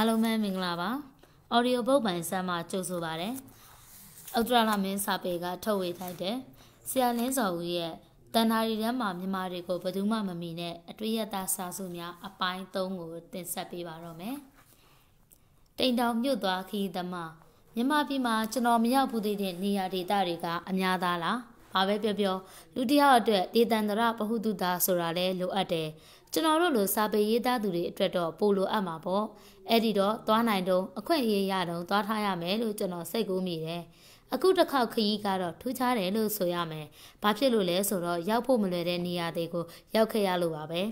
အားလုံးပဲမင်္ဂလာပါ audio book ပိုင်းဆမ်းမှာကြိုဆိုပါရစေ။ဥတ္တရလမင်းစာပေက ထုတ်ဝေထိုက်တဲ့ဆရာလင်းစော်ဦးရဲ့တန်ဓာရီထဲမှာမြန်မာတွေကိုဘယ်သူမှမမီနဲ့အတွေ့ရတာစာစုများအပိုင်း၃ကိုတင်ဆက်ပေးပါတော့မယ်။တိမ်တောင်မြို့သွားခီးသမားမြန်မာပြည်မှာကျွန်တော်မရောက်ဘူးသေးတဲ့နေရာဒေသတွေကအများသားလား။ဘာပဲပြောပြောလူတယောက်အတွက်ဒေသန္တရပဟုတုတာဆိုတာလဲလိုအပ်တယ်။ကျွန်တော်တို့လိုစာပေရေးသားသူတွေအတွက်တော့ပိုလိုအပ်မှာပေါ့အဲ့ဒီတော့သွားနိုင်တော့အခွင့်အရေးရတော့သွားထားရမယ်လို့ကျွန်တော်စိတ်ကူးမိတယ်အခုတစ်ခေါက်ခရီးကတော့ထူးခြားတယ်လို့ဆိုရမယ်ဘာဖြစ်လို့လဲဆိုတော့ရောက်ဖို့မလွယ်တဲ့နေရာတွေကိုရောက်ခဲ့ရလို့ပါပဲ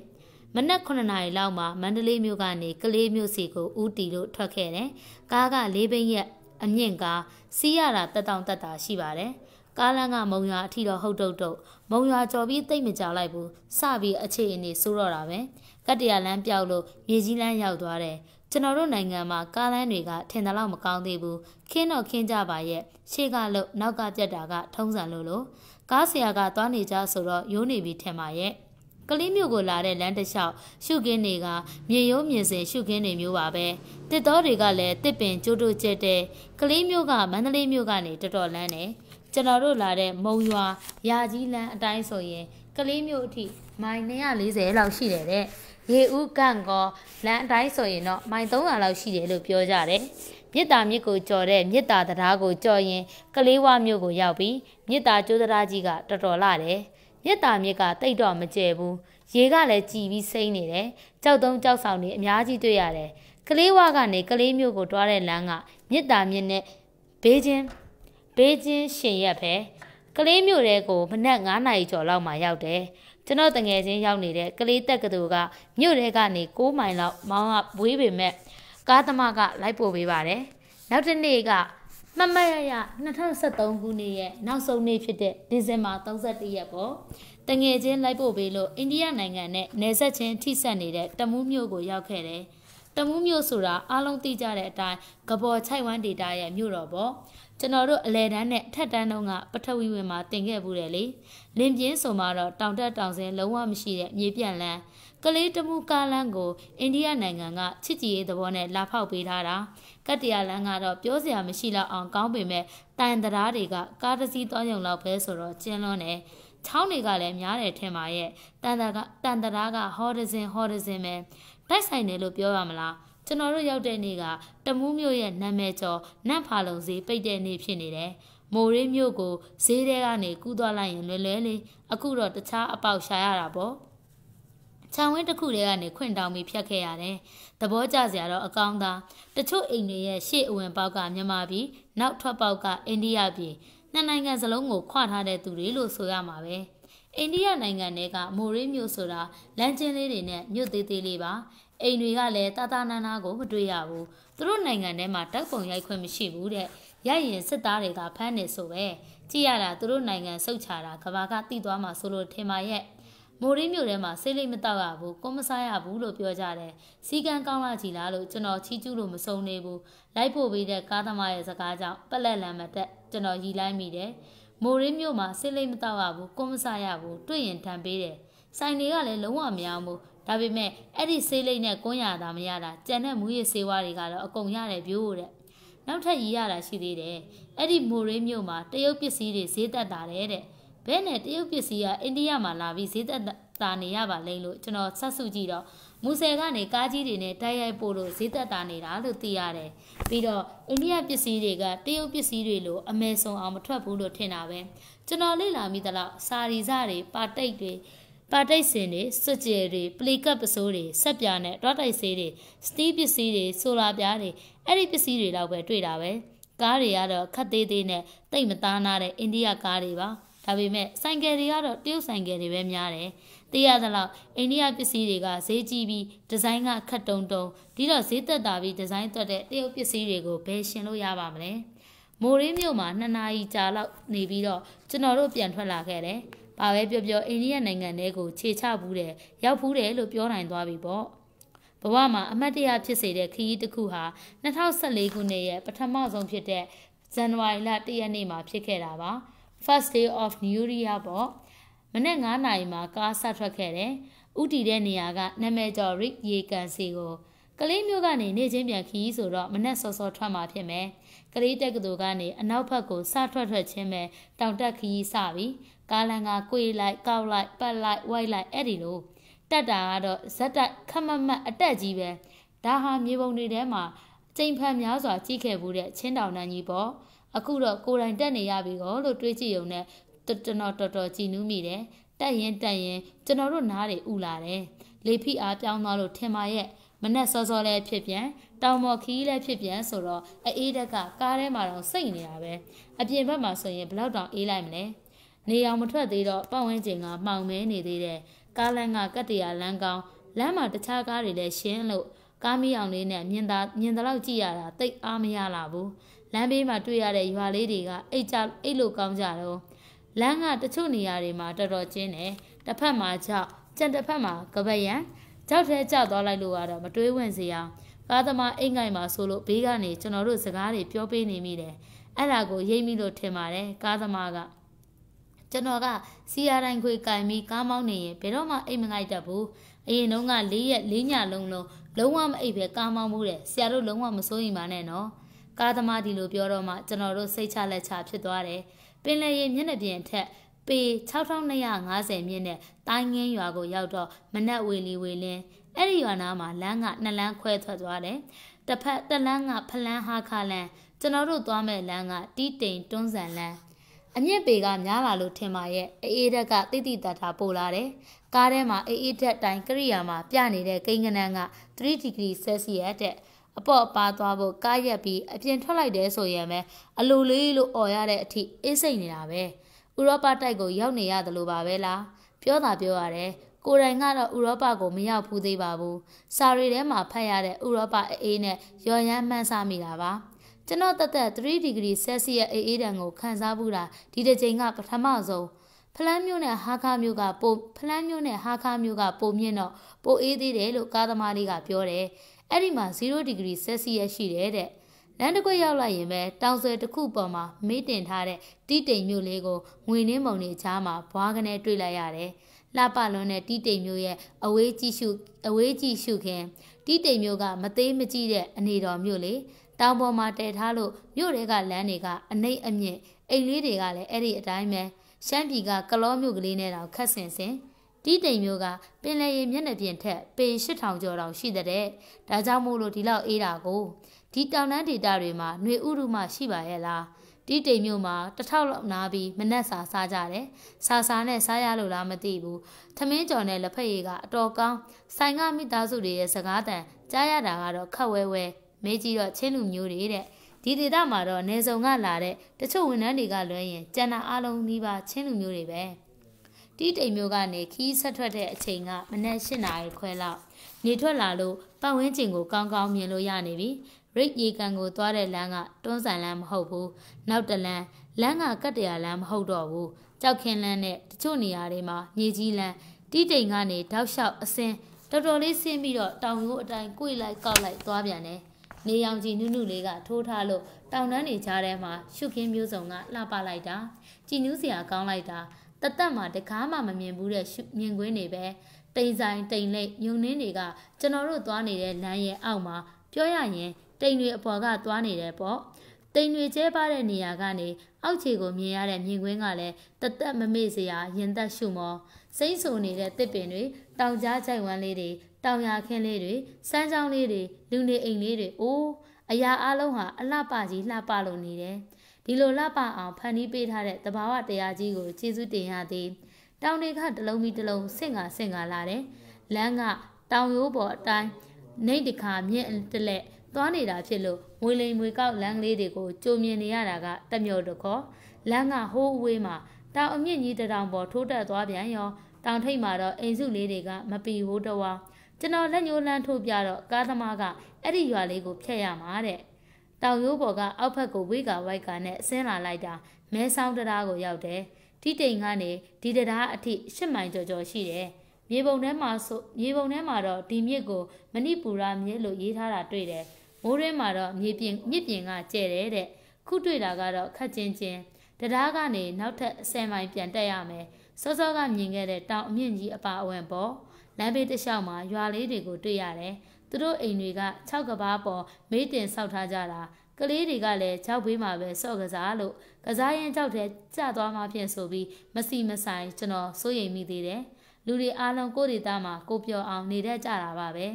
မနက်9နာရီလောက်မှာမန္တလေးမြို့ကနေကလေးမြို့စီကိုဦးတီလို့ထွက်ခဲ့တယ်ကားက၄ဘိန်းရက်အမြင့်ကားစီးရတာတက်တောင်တက်တာရှိပါတယ်။ကားလမ်းကမုံရွာအထိတော့ဟုတ်တုတ်တုတ်မုံရွာကျော်ပြီးတိတ်မကြလိုက်ဘူးစပြီးအခြေအနေဆိုးတော့တာပဲကတ္တရာလမ်းပြောက်လို့မြေကြီးလမ်းရောက်သွားတယ်ကျွန်တော်တို့နိုင်ငံမှာကားလမ်းတွေကထင်တယ်လို့မကောင်းသေးဘူးခင်းတော့ခင်းကြပါရဲ့ရှေ့ကလို့နောက်ကပြက်တာက ထုံးစံလို့လို့ကားဆရာကသွားနေကြဆိုတော့ရိုးနေပြီထင်ပါရဲ့ကလေးမျိုးကိုလာတဲ့လမ်းတစ်လျှောက်ရှုခင်းတွေကမြေရိုးမြင်စင်ရှုခင်းတွေမျိုးပါပဲတစ်တော်တွေကလည်းတစ်ပင်ကျိုးတို့ကျက်တဲ့ကလေးမျိုးကမန္တလေးမျိုးကနေတော်တော်လန်းတယ်ကျွန်တော်တို့လာတဲ့မုံရွာရာကြီးလမ်းအတိုင်းဆိုရင် ကလေးမျိုးအထိမိုင်240လောက်ရှိတယ်တဲ့ရေဦးကန့်ကောလမ်းအတိုင်းဆိုရင်တော့မိုင်300လောက်ရှိတယ်လို့ပြောကြတယ်မြစ်တာမြစ်ကိုကြော်တဲ့မြစ်တာတရားကိုကြော်ရင်ကလေးဝမြို့ကိုရောက်ပြီးမြစ်တာကျိုးတရားကြီးကတော်တော်လာတယ်မြစ်တာမြစ်ကတိတ်တော့မကျဲဘူးရေကလည်းကြည်ပြီးစိမ့်နေတယ်ကြောက်တုံးကြောက်ဆောင်တွေအများကြီးတွေ့ရတယ်ကလေးဝကနေကလေးမျိုးကိုတွားတဲ့လမ်းကမြစ်တာမြစ်နဲ့ဘေးချင်းဘေးချင်းရှင်ရက်ပဲကလေးမျိုးတဲကိုမနက်9နာရီကျော်လောက်မှရောက်တယ်ကျွန်တော်တငယ်ချင်းရောက်နေတဲ့ကလေးတက်ကတူကမြို့ထဲကနေ6မိုင်လောက်မောင်းကဝေးပေမဲ့ကားသမားကလိုက်ပို့ပေးပါတယ်နောက်တစ်နေ့ကမမရရ2023ခုနှစ်ရဲ့နောက်ဆုံးနေ့ဖြစ်တဲ့ဒီဇင်ဘာ31ရက်ပေါ့တငယ်ချင်းလိုက်ပို့ပေးလို့အိန္ဒိယနိုင်ငံနဲ့နယ်စပ်ချင်းထိစပ်နေတဲ့တမူးမြို့ကိုရောက်ခဲ့တယ်။တမူးမြို့ဆိုတာအားလုံးသိကြတဲ့အတိုင်းကဘော်ချိုက်ဝမ်းဒေတာရဲ့မြို့တော်ပေါ့ကျွန်တော်တို့အလဲတန်းနဲ့ထက်တန်းတုန်းကပထဝီဝင်မှာတင်ခဲ့ဘူးတယ်လေလင်ပြင်းဆိုမှာတော့တောင်တက်တောင်ဆင်းလုံးဝမရှိတဲ့မြေပြန့်လန်းကလေးတမှုကားလန်းကိုအိန္ဒိယနိုင်ငံကချစ်ကြည်ရေးသဘောနဲ့လာဖောက်ပေးထားတာကတ္တရာလန်းကတော့ပြောစရာမရှိတော့အောင်ကောင်းပေမဲ့တန်တရားတွေကကားတစ်စီးသွားရုံလောက်ပဲဆိုတော့ကျဉ်လွန်းတယ်ချောင်းတွေကလည်းများတယ်ထင်ပါရဲ့တန်တကတန်တရာကဟော်ဒဇင်ဟော်ဒဇင်ပဲတိုက်ဆိုင်တယ်လို့ပြောရမလားကျွန်တော်တို့ရောက်တဲ့နေ့ကတမူးမြို့ရဲ့နာမည်ကျော်နတ်ဖာလုံဈေးပိတ်တဲ့နေ့ဖြစ်နေတယ်မိုးရေးမြို့ကိုဈေးထဲကနေကူးသွားလိုက်ရင်လွယ်လွယ်လေးအခုတော့တခြားအပေါက်ရှာရတာပေါ့ခြံဝင်းတစ်ခုတည်းကနေခွင့်တောင်းပြီးဖြတ်ခဲ့ရတယ်။သဘောကျစရာတော့အကောင်းသားတချို့အိမ်တွေရဲ့ရှေ့အဝင်ပေါက်ကမြန်မာပြည်နောက်ထွက်ပေါက်ကအိန္ဒိယပြည်နှစ်နိုင်ငံစလုံးကို ခွာထားတဲ့သူတွေလို့ဆိုရမှာပဲ။အိန္ဒိယနိုင်ငံထဲကမိုရေးမြို့ဆိုတာလမ်းကျဉ်းလေးတွေနဲ့မြို့သေးသေးလေးပါအိမ်တွေကလည်းတာတာနာနာကိုမတွေ့ရဘူးသူတို့နိုင်ငံထဲမှာတပ်ပုံရိုက်ခွင့်မရှိဘူးတဲ့ရရင်စစ်သားတွေကဖမ်းနေဆိုပဲကြည့်ရတာသူတို့နိုင်ငံစုတ်ချတာကဘာကတိသွားမှာဆိုလို့ထင်ပါရဲ့မိုရီမြို့ထဲမှာဆေးလိမ့်မတော့ရဘူးကိုမစားရဘူးလို့ပြောကြတယ်စီကံကောင်းလာကြည်လားလို့ကျွန်တော်ချီးကျူးလို့မစုံနေဘူးလိုက်ဖို့ပေးတဲ့ကားသမားရဲ့စကားကြောင့်ပလက်လန်မတက်ကျွန်တော်ရီလိုက်မိတယ်မိုရင်းမြို့မှာဆေးလိမ့်မတော့ရဘူးကိုမစားရဘူးတွေ့ရင်ထန်ပေးတယ်ဆိုင်တွေကလည်းလုံးဝမရဘူးဒါပေမဲ့အဲ့ဒီဆေးလိမ့်နဲ့ကွန်းရတာမရတာကြံတဲ့မူရဆေးဝါးတွေကတော့အကုန်ရတယ်ပြို့တဲ့နောက်ထပ်ရည်ရတာရှိသေးတယ်အဲ့ဒီမိုရင်းမြို့မှာတရုတ်ပစ္စည်းတွေဈေးတက်တာတဲ့ဘဲနဲ့တရုတ်ပစ္စည်းကအိန္ဒိယမှာလာပြီးဈေးတက်တာနေရပါလိမ့်လို့ကျွန်တော်ဆက်စုကြည့်တော့မူဆယ်ကနေကားကြီးတွေနဲ့တိုက်ရိုက်ပို့လို့ဈေးသက်သာနေတာလို့သိရတယ်။ပြီးတော့အိန္ဒိယပစ္စည်းတွေကတရုတ်ပစ္စည်းတွေလိုအမဲဆုံအောင်မထွက်ဘူးလို့ထင်တာပဲ။ကျွန်တော်လေ့လာမိသလောက်စာရီစတွေပါတိတ်တွေပါတိတ်စင်တွေစွကြယ်တွေပလီကပ်ပစိုးတွေဆက်ပြားနဲ့တွားတိုက်ဆေးတွေစတီးပစ္စည်းတွေဆိုလာပြားတွေအဲ့ဒီပစ္စည်းတွေတော့ပဲတွေ့တာပဲ။ကားတွေကတော့ခက်သေးသေးနဲ့တိတ်မသားနာတဲ့အိန္ဒိယကားတွေပါ။ဒါပေမဲ့ဆိုင်ကယ်တွေကတော့တရုတ်ဆိုင်ကယ်တွေပဲများတယ်။သိရသလောက်အိန္ဒိယပစ္စည်းတွေကဈေးကြီးပြီးဒီဇိုင်းကခက်တုံတုံဒီတော့ဈေးသက်သာပြီးဒီဇိုင်းသွက်တဲ့တရုတ်ပစ္စည်းတွေကိုဘယ်ရှင်လို့ရပါမလဲမိုးရင်းမြို့မှာနှစ်နာရီကြာလောက်နေပြီးတော့ကျွန်တော်တို့ပြန်ထွက်လာခဲ့တယ်။ပါပဲပြောပြောအိန္ဒိယနိုင်ငံထဲကိုခြေချဘူးတယ်ရောက်ဘူးတယ်လို့ပြောနိုင်သွားပြီပေါ့။ဘဝမှာအမတ်တရားဖြစ်စေတဲ့ခရီးတစ်ခုဟာ2014ခုနှစ်ရဲ့ပထမဆုံးဖြစ်တဲ့ဇန်နဝါရီလ1ရက်နေ့မှာဖြစ်ခဲ့တာပါ။ First day of New Year ပေါ့။နေ့9နာရီမှာကားဆက်ထွက်ခဲ့တယ်။ဥတီတဲ့နေရာကနာမည်ကျော်ရစ်ရေကန်စီကိုကလေးမျိုးကနေနေချင်းပြန်ခီးဆိုတော့မနက်စောစောထွက်မှာဖြစ်မယ်။ကလေးတက်ကတူကနေအနောက်ဘက်ကိုစထွက်ထွက်ချင်းပဲတောင်တက်ခီးစပြီးကားလန်ကကွေလိုက်ကောက်လိုက်ပတ်လိုက်ဝိုက်လိုက်အဲ့ဒီလိုတက်တာကတော့ဇက်တိုက်ခမမတ်အတက်ကြီးပဲ။ဒါဟာမြေပုံတွေထဲမှာကျိန်ဖန်များစွာကြီးခဲ့မှုတဲ့ချင်းတောင်တန်းကြီးပေါ့။အခုတော့ကိုယ်တိုင်တက်နေရပြီကောလို့တွေးကြည့်ုံနဲ့ကျွန်တော်တော်တော်ကြည်နူးမိတယ်တက်ရင် တက်ရင် ကျွန်တော်တို့နားတွေဥလာတယ်လေဖိအားပြောင်းသွားလို့ထင်ပါရဲ့မနဲ့စောစောလည်းဖြစ်ပြန်တောင်မော်ခီးလည်းဖြစ်ပြန်ဆိုတော့အေးတက်ကကားထဲမှာတော့စိတ်နေတာပဲအပြင်ဘက်မှာဆိုရင်ဘလောက်တောင်အေးလိုက်မလဲနေအောင်မထွက်သေးတော့ပတ်ဝန်းကျင်ကမှောင်မဲနေသေးတယ်ကားလမ်းကကတ္တရာလမ်းကောင်းလမ်းမှာတခြားကားတွေလည်းရှင်းလို့ကားမီးအောင်လေးနဲ့မြင်သာမြင်တဲ့လောက်ကြည့်ရတာတိတ်အားမရလာဘူးလမ်းဘေးမှာတွေ့ရတဲ့ရွာလေးတွေကအိတ်ကြအိတ်လို့ကောင်းကြတော့လမ်းကတချို့နေရာတွေမှာတော်တော်ကျင်းတယ်တစ်ဖက်မှာကြောက်ကြံတစ်ဖက်မှာကပရံကြောက်ထဲကြောက်သွားလိုက်လို့ကတော့မတွေးဝင်စရာကားသမားအိမ်ငိုက်မှာဆိုလို့ဘေးကနေကျွန်တော်တို့စကားတွေပြောပေးနေမိတယ်အဲ့ဒါကိုရိပ်မိလို့ထင်ပါတယ်ကားသမားကကျွန်တော်ကစီယာတိုင်းခွေကင်ပြီးကားမောင်းနေရင်ဘယ်တော့မှအိမ်မငိုက်တတ်ဘူးအရင်တုန်းက၄ရက်၄ညလုံးလုံးလုံးဝမအိပ်ပဲကားမောင်းမှုတဲ့ဆရာတို့လုံးဝမစိုးရင်ပါနဲ့နော်ကားသမားဒီလိုပြောတော့မှကျွန်တော်တို့စိတ်ချလက်ချဖြစ်သွားတယ်င်လယ်ရေမျက်နှာပြင်ထက်ပေ6250မြင့်နဲ့တိုင်းငင်းရွာကိုရောက်တော့မနက်ဝေလီဝေလင်းအဲ့ဒီရွာနာမှာလမ်းကနှစ်လမ်းခွဲထွက်သွားတယ်။တစ်ဖက်တစ်လမ်းကဖလန်းဟာခါလန်းကျွန်တော်တို့သွားမဲ့လမ်းကတီးတိမ်တွန်းဆန်လမ်းအမြင့်ပေကများလာလို့ထင်ပါရဲ့အေးဓာတ်ကတိတိတတ်တာပိုလာတယ်။ကားထဲမှာအေးအေးဓာတ်တိုင်းကရိယာမှာပြနေတဲ့ကိန်းကနန်းက3 degree Celsius တဲ့အပေါ့အပါသွားဖို့ကားရက်ပြီးအပြင်ထွက်လိုက်တယ်ဆိုရင်ပဲအလိုလေးလို့អော်ရတဲ့အထိအေးစိတ်နေတာပဲဥရောပတိုက်ကိုရောက်နေရတယ်လို့ပါပဲလားပြောတာပြောရတယ်ကိုယ်တိုင်ကတော့ဥရောပကိုမရောက်ဘူးသေးပါဘူးစာရီထဲမှာဖတ်ရတဲ့ဥရောပအေးနဲ့ရော်ရမ်းမှန်းဆမိတာပါကျွန်တော်တက်တက်3ဒီဂရီဆယ်စီယပ်အေးအေးတံကိုခံစားဘူးလားဒီတစ်ချိန်ကပထမဆုံးဖလန်းမျိုးနဲ့ဟာခါမျိုးကပိုဖလန်းမျိုးနဲ့ဟာခါမျိုးကပိုမြင့်တော့ပိုအေးသေးတယ်လို့ကားသမားလေးကပြောတယ်အဲ့ဒီမှာ0ဒီဂရီဆက်စီယက်ရှိတယ်တဲ့လမ်းတစ်ခွက်ရောက်လိုက်ရင်ပဲတောင်ဆွဲတစ်ခုပေါ်မှာမေးတင်ထားတဲ့တီးတိမ်မျိုးလေးကိုငွေနှင်းမုံတွေချားမှာဘွားကနေတွေ့လိုက်ရတယ်လှပလွန်းတဲ့တီးတိမ်မျိုးရဲ့အဝေးကြည့်ရှုအဝေးကြည့်ရှုခင်တီးတိမ်မျိုးကမသေးမကြည့်တဲ့အနေတော်မျိုးလေတောင်ပေါ်မှာတည်ထားလို့မြို့တွေကလမ်းတွေကအနှိမ်အမြင့်အိမ်လေးတွေကလည်းအဲ့ဒီအတိုင်းပဲရှမ်းပြည်ကကလောမြို့ကလေးနဲ့တောင်ခတ်ဆင်ဆင်တီးတိမ်မျိုးကပင်လယ်ရေမျက်နှာပြင်ထက်ပေ8000ကျော်တောင်ရှိတဲ့။ဒါကြောင့်မို့လို့ဒီလောက်အေးတာကိုဒီတောင်တန်းဒေသတွေမှာຫນွေဥရုမရှိပါရဲ့လား။တီးတိမ်မျိုးမှာတစ်ထောက်လောက်နားပြီးမနှက်စာစားကြတယ်။စာစာနဲ့စားရလို့လားမသိဘူး။သမင်းကြော်နဲ့လက်ဖက်ရည်ကအတော်ကောင်းဆိုင်ကမိသားစုတွေရဲ့စကားတန်ကြားရတာကတော့ခက်ဝဲဝဲမေးကြည့်တော့ချင်းလူမျိုးတွေတဲ့ဒီဒေသမှာတော့နေစုံကလာတဲ့တချို့ဝန်ထမ်းတွေကလွှဲရင်ကျန်တာအလုံးနီးပါချင်းလူမျိုးတွေပဲ။တီးတိမ်မျိုးကနေခီးဆက်ထွက်တဲ့အချိန်ကမနက်၈နာရီခွဲလောက်နေထွက်လာလို့ပတ်ဝန်းကျင်ကိုကောင်းကောင်းမြင်လို့ရနေပြီရိတ်ရေကန်ကိုသွားတဲ့လမ်းကတွန်းဆန်လမ်းမဟုတ်ဘူးနောက်တလန်းလမ်းကကတ်တရာလမ်းမဟုတ်တော့ဘူးကြောက်ခင်းလမ်းနဲ့တချို့နေရာတွေမှာမြေကြီးလမ်းတီးတိမ်ကနေတောက်လျှောက်အစင်းတော်တော်လေးဆင်းပြီးတော့တောင်ရိုးအတိုင်းကိုယ်လိုက်ကောက်လိုက်သွားပြန်တယ်နေရောင်ကြီးနုနုလေးကထိုးထားလို့တောင်တန်းတွေကြားထဲမှာရှုခင်းမျိုးစုံကလှပလိုက်တာကြည်နူးစရာကောင်းလိုက်တာတသက်မှာတကားမှမမြင်ဘူးတဲ့မြင်ကွင်းတွေပဲတိမ်ဆိုင် တိမ်လိပ်မြုံနှင်းတွေကကျွန်တော်တို့သွားနေတဲ့လမ်းရဲ့အောက်မှာပြောရရင်တိမ်တွေအပေါ်ကသွားနေတယ်ပေါ့တိမ်တွေကျဲပါတဲ့နေရာကနေအောက်ခြေကိုမြင်ရတဲ့မြင်ကွင်းကလည်းတသက်မမေ့စရာရင်သက်ရှုမောစိမ့်ဆုံနေတဲ့တစ်ပင်တွေတောင်ကြားကြိုက်ဝမ်းလေးတွေတောင်ရခင်းလေးတွေစမ်းချောင်းလေးတွေလူနေအိမ်လေးတွေအိုးအရာအလုံးဟာအလှပကြီးလှပလုံနေတယ်။ဒီလိုလှပအောင်ဖန်တီးပေးထားတဲ့တဘာဝတရားကြီးကိုကျေးဇူးတင်ရသည်တောင်တွေကတလုံးပြီးတလုံးဆင့်ကဆင့်ကလာတယ်လမ်းကတောင်ရိုးပေါ်အတိုင်းနေတခါမြင့်တလက်သွားနေတာဖြစ်လို့မွေလိမ်မွေကောက်လမ်းကလေးတွေကိုကြုံမြင်နေရတာကတမျော်တခေါ်လမ်းကဟိုးအဝေးမှာတောင်အမြင့်ကြီးတတောင်ပေါ်ထိုးတက်သွားပြန်ရောတောင်ထိပ်မှာတော့အိမ်စုလေးတွေကမပီဘူးတော့ကျွန်တော်လက်ညှိုးလန်းထိုးပြတော့ကားသမားကအဲ့ဒီရွာလေးကိုဖျက်ရမှာတဲ့တောင်ရိုးပေါ်ကအောက်ဘက်ကိုဝေးကဝိုက်ကနဲ့ဆင်းလာလိုက်တာမဲဆောင်တရားကိုရောက်တယ်တိတိမ်ကနေဒီတရားအထိ၈မိုင်ကျော်ကျော်ရှိတယ်မြေပုံထဲမှာဆိုမြေပုံထဲမှာတော့ဒီမြစ်ကိုမဏိပူရမြစ်လို့ရေးထားတာတွေ့တယ်မိုးရင်းမှာတော့မြေပြင်မြစ်ပြင်ကကျဲတယ်တဲ့ခုတွေ့တာကတော့ခက်ချင်းချင်းတရားကနေနောက်ထပ်10မိုင်ပြန်တက်ရမယ်စောစောကမြင်ခဲ့တဲ့တောင်အမြင့်ကြီးအပါအဝင်ပေါ့လမ်းဘေးတစ်လျှောက်မှာရွာလေးတွေကိုတွေ့ရတယ်သူတို့အိမ်တွေက6ကဘာပေါ်မေးတင်ဆောက်ထားကြတာကလေးတွေကလည်းကြောက်ဘေးမှာပဲဆော့ကစားလို့ကစားရင်ကြောက်တယ်ကြသွားမှဖြင့်ဆိုပြီးမစီမဆိုင်ကျွန်တော်စိုးရိမ်မိသေးတယ်လူတွေအားလုံးကိုဒေတာမှာကိုပြောအောင်နေတတ်ကြတာပါပဲ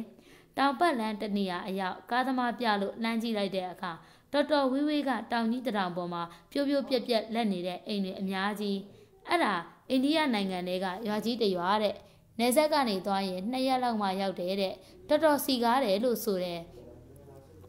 တောင်ပတ်လန်းတနေရာအရောက်ကားသမားပြလို့လမ်းကြည့်လိုက်တဲ့အခါတော်တော်ဝေးဝေးကတောင်ကြီးတထောင်ပေါ်မှာပြိုးပြိုးပြက်ပြက်လက်နေတဲ့အိမ်တွေအများကြီးအဲ့ဒါအိန္ဒိယနိုင်ငံတွေကရွာကြီးတရွာတဲ့နေဆက်ကနေသွားရင်နှစ်ရက်လောက်မှရောက်တယ်တဲ့တော်တော်စီကားတယ်လို့ဆိုတယ်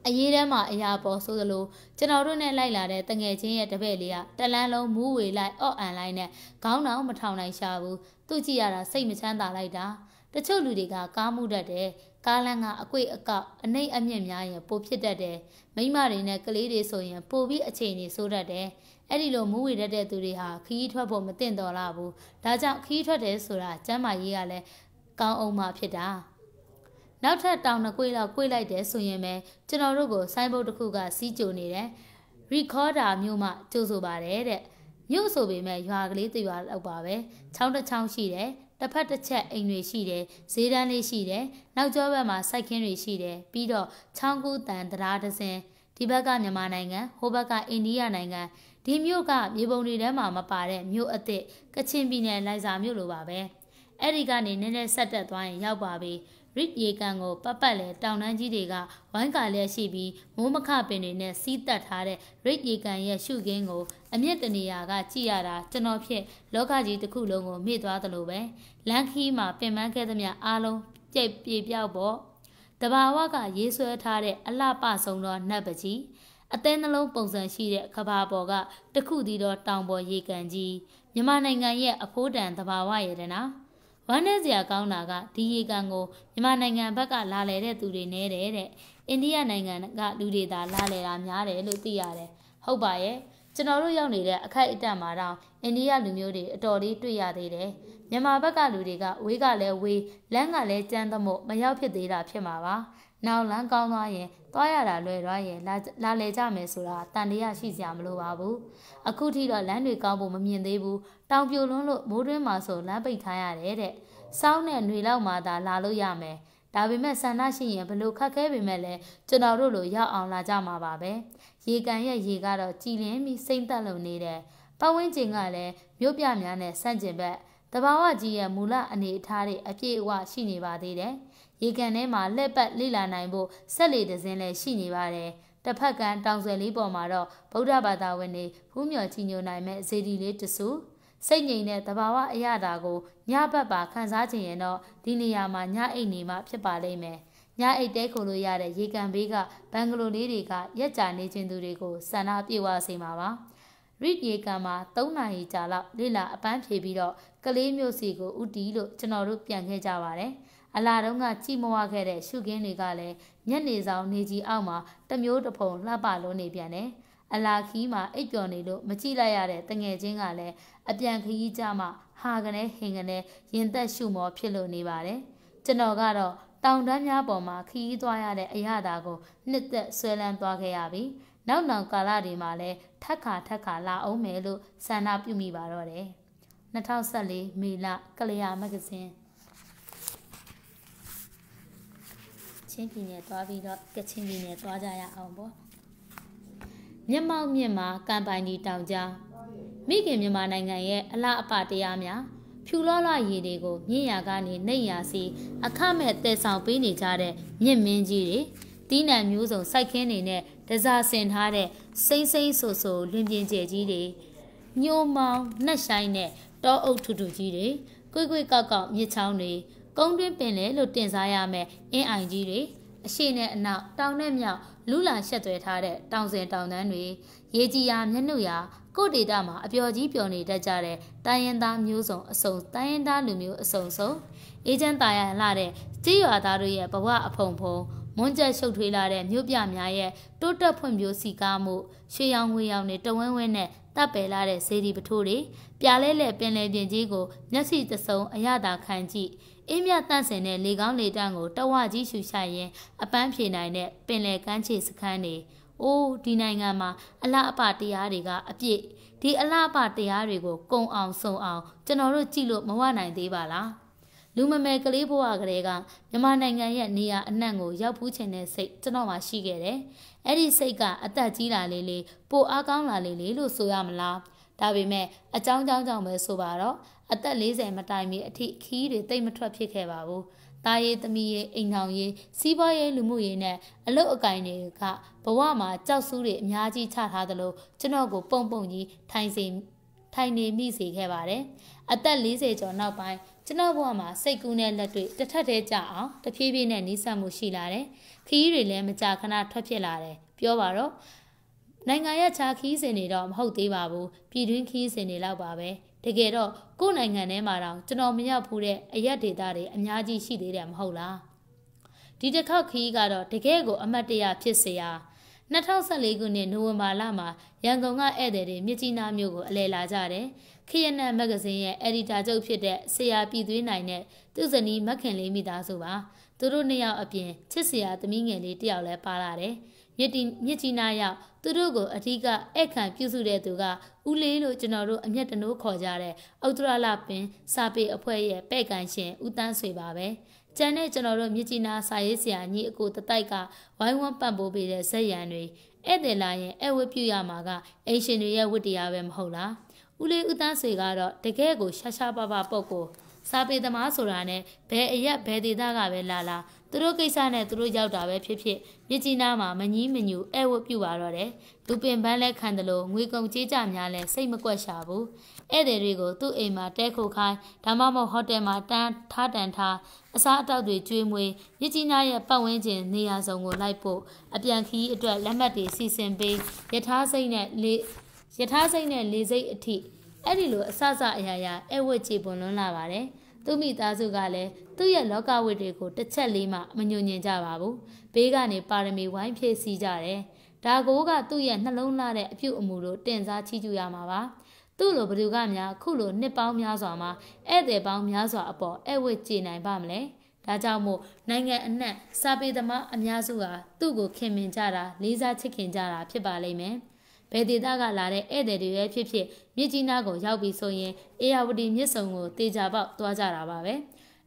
အရေးထဲမှာအရာပေါ်ဆိုသလိုကျွန်တော်တို့နဲ့လိုက်လာတဲ့တငယ်ချင်းရဲ့တပည့်လေးကတလန်းလုံးမူးဝေလိုက်အော့အန်လိုက်နဲ့ခေါင်းတောင်မထောင်နိုင်ရှာဘူးသူ့ကြည့်ရတာစိတ်မချမ်းသာလိုက်တာတချို့လူတွေကကားမှုတတ်တယ်ကားလမ်းကအကွေ့အကောက်အနှိမ့်အမြင့်များရင်ပိုဖြစ်တတ်တယ်မိမတွေနဲ့ကလေးတွေဆိုရင်ပိုပြီးအခြေအနေဆိုးတတ်တယ်အဲ့ဒီလိုမူးဝေတတ်တဲ့သူတွေဟာခီးထွက်ဖို့မသင့်တော်လားဘူးဒါကြောင့်ခီးထွက်တယ်ဆိုတာကျမ်းမာရေးကလည်းကောင်းအောင်မှ ဖြစ်တာနောက်ထပ်တောင်နှကွေးလောက်ကွေးလိုက်တယ်ဆိုရင်ပဲကျွန်တော်တို့ကိုဆိုင်းဘုတ်တစ်ခုက စီးကြိုနေတယ် recorder မျိုးမှကြိုဆိုပါတယ်တဲ့မြို့ဆိုပေမဲ့ရွာကလေးတွေရွာလောက်ပါပဲချောင်းတစ်ချောင်းရှိတယ်တစ်ဖက်တစ်ချက်အိမ်တွေရှိတယ်ဈေးတန်းလေးရှိတယ်နောက်ကျောဘက်မှာစိုက်ခင်းတွေရှိတယ်ပြီးတော့ချောင်းကူးတန်တရားဒဇင်ဒီဘက်ကမြန်မာနိုင်ငံဟိုဘက်ကအိန္ဒိယနိုင်ငံဒီမြို့ကမြေပုံတွေထဲမှာမပါတဲ့မြို့အသစ်ကချင်ပြည်နယ်လိုင်စာမြို့လိုပါပဲအဲ့ဒီကနေနည်းနည်းဆက်တက်သွားရင်ရောက်ပါပြီရစ်ရေကန်ကိုပတ်ပတ်လဲတောင်တန်းကြီးတွေကဝိုင်းကာလဲရှိပြီးမိုးမခပင်တွေနဲ့စီးတက်ထားတဲ့ရစ်ရေကန်ရဲ့ရှုခင်းကိုအမျက်တနေရာကကြည့်ရတာကျွန်တော်ဖြင့်လောကကြီးတစ်ခုလုံးကိုမေ့သွားသလိုပဲလန်ခီမှာပင်ပန်းခဲ့သမျှအားလုံးပြိတ်ပြေပြောက်ပေါ့တဘာဝကရေးဆွဲထားတဲ့အလှပဆုံးသောနှက်ပကြီးအသေးနှလုံးပုံစံရှိတဲ့ကဘာပေါ်ကတခုတည်းသောတောင်ပေါ်ရေကန်ကြီးမြန်မာနိုင်ငံရဲ့အဖိုးတန်သဘာဝရတနာဝမ်းနည်းစရာကောင်းတာကဒီရေကန်ကိုမြန်မာနိုင်ငံဘက်ကလာလေတဲ့သူတွေနဲ့တဲ့အိန္ဒိယနိုင်ငံကလူတွေသာလာလေတာများတယ်လို့သိရတယ်ဟုတ်ပါရဲ့ကျွန်တော်တို့ရောက်နေတဲ့အခိုက်အတန့်မှာတော့အိန္ဒိယလူမျိုးတွေအတော်လေးတွေ့ရသေးတယ်မြန်မာဘက်ကလူတွေကဝေးကလည်းဝေးလမ်းကလည်းကြမ်းသမို့မရောက်ဖြစ်သေးတာဖြစ်မှာပါနောက်လန်းကောင်းသွားရင်သွားရတာလွယ်သွားရင်လာလေကြမယ်ဆိုတာတန်တရားရှိစရာမလိုပါဘူးအခုထိတော့လမ်းတွေကောင်းဖို့မမြင်သေးဘူးတောင်ပြိုလွန်းလို့မိုးတွင်းမှာဆိုလမ်းပိတ်ထားရတယ်တဲ့စောင်းနဲ့ຫນွေလောက်မှသာလာလို့ရမယ်ဒါပေမဲ့ဆန္ဒရှိရင်ဘလို့ခက်ခဲပေမဲ့လည်းကျွန်တော်တို့လိုရောက်အောင်လာကြမှာပါပဲရေကန်ရဲ့ရေကတော့ကြည်လင်းပြီးစိမ့်သက်လုံနေတယ်ပတ်ဝန်းကျင်ကလည်းမြို့ပြများနဲ့ဆန့်ကျင်ဘက်တဘာဝကြီးရဲ့မူလအနေအထားတွေအပြည့်အဝရှိနေပါသေးတယ်။ရေကန်ထဲမှာလက်ပတ်လိလာနိုင်ဖို့ဆက်လေတစ်စင်းလည်းရှိနေပါတယ်။တစ်ဖက်ကန်တောင်ဆွယ်လေးပေါ်မှာတော့ဗုဒ္ဓဘာသာဝင်တွေဖူးမြော်ချီညိုနိုင်မဲ့ဇေဒီလေးတစ်စုစိတ်ငြိမ်တဲ့သဘာဝအရာတာကိုညဘက်ပါခန်းစားခြင်းရင်တော့ဒီနေရာမှာညအိတ်နေမှဖြစ်ပါလိမ့်မယ်။ညအိတ်တဲခုလို့ရတဲ့ရေကန်ဘေးကဘန်ဂလိုလေးတွေကရက်ကြာနေခြင်းသူတွေကိုဆန္ဒပြေဝစေမှာပါ။ရစ်ရေကန်မှာ3နာရီကြာလောက်လိလာအပန်းဖြေပြီးတော့ကလေးမျိုးစီကိုဥတီလို့ကျွန်တော်တို့ပြန်ခဲ့ကြပါတယ်။အလာတုံးကကြည်မဝခဲ့တဲ့ရှုခင်းတွေကလည်းညနေဆောင်နေကြီးအောက်မှာတမျိုးတစ်ဖုံလှပလုံးနေပြန်တယ်။အလာခီးမှာအိပ်ပျော်နေလို့မကြည့်လိုက်ရတဲ့တငယ်ချင်းကလည်းအပြန်ခရီးကြမှာဟာကနေဟင်ကနေရင်သက်ရှုမောဖြစ်လို့နေပါတယ်။ကျွန်တော်ကတော့တောင်တန်းများပေါ်မှာခီးသွားရတဲ့အရာသာကိုနှစ်သက်ဆွဲလန်းသွားခဲ့ရပြီ။နောက်နောက်ကာလတွေမှာလည်းထက်ခါထက်ခါလာအောင်မယ်လို့ဆန္ဒပြုမိပါတော့တယ်။2014မေလကလျာမဂ္ဂဇင်းချင်းပြည်နယ်သွားပြီးတော့ကချင်းပြည်နယ်သွားကြရအောင်ပေါ့မြက်မောက်မြက်မှာကမ်ပိုင်တီတောင်ကြားမိခင်မြန်မာနိုင်ငံရဲ့အလားအပတရားများဖြူလောလောရည်တွေကိုမြင့်ရာကနေနှိမ်ရာစီအခမဲ့တည်ဆောင်ပေးနေကြတဲ့မြင့်မင်းကြီးတွေတီးနံမျိုးစုံစိုက်ခင်းနေနဲ့တစားဆင်ထားတဲ့စိမ့်စိမ့်ဆူဆူလွင်ပြင်ကျဲကြီးတွေညိုမောင်နှက်ဆိုင်နဲ့တောအုပ်ထူထူကြီးတွေကွေ့ကွေ့ကောက်ကောက်မြစ်ချောင်းတွေကုန်းတွင်းပင်လယ်လို့တင်စားရမယ်အင်းအိုင်ကြီးတွေအရှိနဲ့အနောက်တောင်နဲ့မြောက်လူလာရှက်သွဲထားတဲ့တောင်စင်တောင်တန်းတွေရေကြီးရာမျက်နှုတ်ရာကိုဒေတာမှာအပျော်ကြီးပျော်နေတတ်ကြတဲ့တိုင်းရင်းသားမျိုးစုံအစုံတိုင်းရင်းသားလူမျိုးအစုံစုံအေဂျင့်တာယာလှတဲ့ကြေးရွာသားတို့ရဲ့ဘဝအဖုံဖုံမွန်းကျက်ရှုပ်ထွေးလာတဲ့မြို့ပြများရဲ့တိုးတက်ဖွံ့ဖြိုးစီကားမှုရွှေရောင်ငွေရောင်တွေတဝင်းဝင်းနဲ့တပ်ပယ်လာတဲ့ဇေဒီပထိုးတွေပြာလဲလဲပင်လယ်ပြင်ကြီးကိုမျက်စိတဆုံအရသာခံကြည့်အင်းမြတန့်စင်တဲ့လေကောင်းလေတန့်ကိုတဝကြီးရှူရှာရင်အပန်းဖြေနိုင်တဲ့ပင်လယ်ကမ်းခြေစခန်းတွေအိုးဒီနိုင်ငံမှာအလားအပတရားတွေကအပြည့်ဒီအလားအပတရားတွေကိုကုံအောင်စုံအောင်ကျွန်တော်တို့ကြည့်လို့မဝနိုင်သေးပါလားလူမမယ်ကလေးဘဝကလေးကမြန်မာနိုင်ငံရဲ့နေရာအနှံ့ကိုရောက်ဖူးခြင်းတဲ့စိတ်ကျွန်တော်မှရှိခဲ့တယ်။အဲ့ဒီစိတ်ကအသက်ကြီးလာလေလေပိုအားကောင်းလာလေလေလို့ဆိုရမလား။ဒါပေမဲ့အကြောင်းကြောင့်ကြောင့်ပဲဆိုပါတော့အသက်40မတိုင်မီအထိခီးတွေတိတ်မထွက်ဖြစ်ခဲ့ပါဘူး။သားရေးသမီးရေးအိမ်ထောင်ရေးစီးပွားရေးလူမှုရေးနဲ့အလုပ်အကိုင်တွေကဘဝမှာကြောက်စူးတွေအများကြီးချထားသလိုကျွန်တော်ကိုပုံပုံကြီးထိုင်စေထိုင်နေမိစေခဲ့ပါတယ်။အသက်40ကျော်နောက်ပိုင်းကျွန်တော်ဘဝမှာစိတ်ကူးနဲ့လက်တွေ့တစ်ထပ်တည်းကြအောင်တဖြည်းဖြည်းနဲ့နှိစက်မှုရှိလာတယ်။ခီးတွေလည်းမကြာခဏထွက်ဖြစ်လာတယ်။ပြောပါတော့နိုင်ငံရဲ့ခြားခီးစဉ်တွေတော့မဟုတ်သေးပါဘူး။ပြည်တွင်းခီးစဉ်တွေလောက်ပါပဲ။တကယ်တော့ကို့နိုင်ငံထဲမှာတော့ကျွန်တော်မရောက်ဘူးတဲ့အရက်ဒေတာတွေအများကြီးရှိသေးတယ်မဟုတ်လားဒီတစ်ခေါက်ခရီးကတော့တကယ်ကို အမတ်တရဖြစ်စရာ2014ခုနှစ်နိုဝင်ဘာလမှာရန်ကုန်ကဧည့်သည်တွေမြစ်ကြီးနားမြို့ကိုအလဲလာကြတယ်ခရနမဂ္ဂဇင်းရဲ့အယ်ဒီတာချုပ်ဖြစ်တဲ့ဆရာပြည်သွင်းနိုင်တဲ့သူဇနီးမခင်လေးမိသားစုပါသူတို့နှစ်ယောက်အပြင်ချစ်စရာသမီးငယ်လေးတယောက်လည်းပါလာတယ်မြစ်တီမြစ်ကြီးနားရောက်သူတို့ကိုအထူးကအဲ့ခံပြုစုတဲ့သူကဦးလေးလို့ကျွန်တော်တို့အမျက်တနိုးခေါ်ကြတဲ့အောက်တရလပင်စာပေအဖွဲ့ရဲ့ပဲ့ကန်ရှင်ဦးတန်းဆွေပါပဲကျန်တဲ့ကျွန်တော်တို့မြစ်ကြီးနားစာရေးဆရာညီအကိုတတိုက်ကဝိုင်းဝန်းပံ့ပိုးပေးတဲ့ဇက်ရံတွေဧည့်သည်လာရင်ဧည့်ဝတ်ပြုရမှာကအိမ်ရှင်တွေရဲ့ဝတ္တရားပဲမဟုတ်လားဦးလေးဦးတန်းဆွေကတော့တကယ်ကိုရှာရှာပါပါပုတ်ကိုစာပေသမားဆိုတာနဲ့ဘယ်အရက်ဘယ်ဒေသကပဲလာလာသူတို့ကိစ္စနဲ့သူတို့ရောက်တာပဲဖြစ်ဖြစ်မြကြီးနားမှာမကြီးမညူအဲ့ဝတ်ပြုပါတော့တယ်လူပင်ပန်းလဲခံတယ်လို့ငွေကုန်ကြေးကြများလဲစိတ်မကွက်ရှာဘူးဧည့်သည်တွေကိုသူ့အိမ်မှာတဲခုတ်ခိုင်းဒါမှမဟုတ်ဟိုတယ်မှာတန်းထားတန်ထားအစားအသောက်တွေကျွေးမွေးမြကြီးနားရဲ့ပတ်ဝန်းကျင်နေရာစုံကိုလိုက်ဖို့အပြန်ခီးအတွက်လက်မှတ်တွေစီစဉ်ပေးယထာစိတ်နဲ့လေယထာစိတ်နဲ့လေစိတ်အထိအဲ့ဒီလိုအဆအဆအရာရာအဲ့ဝတ်ကြည်ပွန်လွန်းလာပါတယ်။သူ့မိသားစုကလည်းသူ့ရဲ့လောကဝိတ္တကိုတစ်ချက်လေးမှမညွညင်ကြပါဘူး။ဘေးကနေပါရမီဝိုင်းဖြည့်ဆည်းကြတယ်။ဒါကိုကသူ့ရဲ့နှလုံးသားတဲ့အပြုအမူလို့တင်စားချီးကျူးရမှာပါ။သူ့လိုဘသူကများခုလိုနှစ်ပေါင်းများစွာမှာဧည့်သည်ပေါင်းများစွာအပေါ်ဧည့်ဝတ်ကြည်နိုင်ပါမလဲ။ဒါကြောင့်မို့နိုင်ငံအနှံ့စာပေသမားအများစုဟာသူ့ကိုခင်မင်ကြတာလေးစားချစ်ခင်ကြတာဖြစ်ပါလိမ့်မယ်။ဘယ်ဒေသကလာတဲ့ဧည့်သည်တွေရဲ့ဖြစ်ဖြစ်မြစ်ကြီးနားကိုရောက်ပြီဆိုရင်အေယာဝတီမြစ်စုံကိုတေချာပေါက်သွားကြတာပါပဲ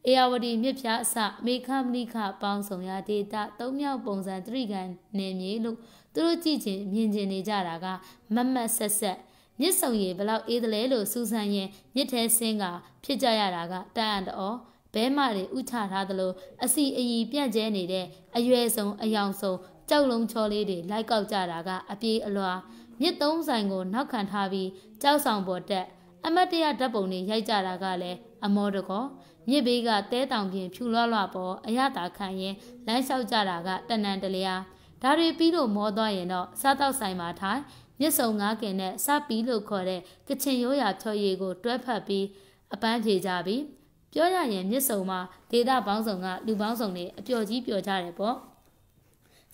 အေယာဝတီမြစ်ဖျားအစမေခမနိခပေါင်းဆောင်ရာဒေတာသုံးမြောက်ပုံစံတရိကန်နယ်မြေလို့သူတို့ကြည့်ချင်းမြင်ကျင်နေကြတာကမမတ်ဆက်ဆက်မြစ်စုံရေဘလောက်အေးတယ်လဲလို့စူဆန်းရင်မြစ်ထဲဆင်းကဖြစ်ကြရတာကတန်အန်တော်ဘဲမတွေဥချထားသလိုအစီအီပြန့်ကျဲနေတဲ့အရွယ်ဆုံးအယောင်ဆုံးကြောက်လုံးချောလေးတွေလိုက်ကောက်ကြတာက အပြေးအလွှားမြစ်သုံးဆိုင်ကိုနောက်ခံထားပြီးကြောက်ဆောင်ပေါ်တက်အမတ်တရဓာတ်ပုံတွေရိုက်ကြတာကလည်းအမောတကောမြစ်ဘေးကတဲတောင်ပြင်ဖြူလွှလွှပေါ်အရသာခံရင်လမ်းလျှောက်ကြတာကတဏန်တလျာဒါတွေပြီးတော့မောသွားရင်တော့စားတော့ဆိုင်မှာထိုင်မြစ်စုံငါးကင်နဲ့စပီးလို့ခေါ်တဲ့ကချင်ရိုးရာချော်ရည်ကို တွဲဖက်ပြီးအပန်းဖြေကြပြီးပြောရရင်မြစ်စုံမှာဒေတာပေါင်းစုံကလူပေါင်းစုံတွေအပျော်ကြီးပျော်ကြတယ်ပေါ့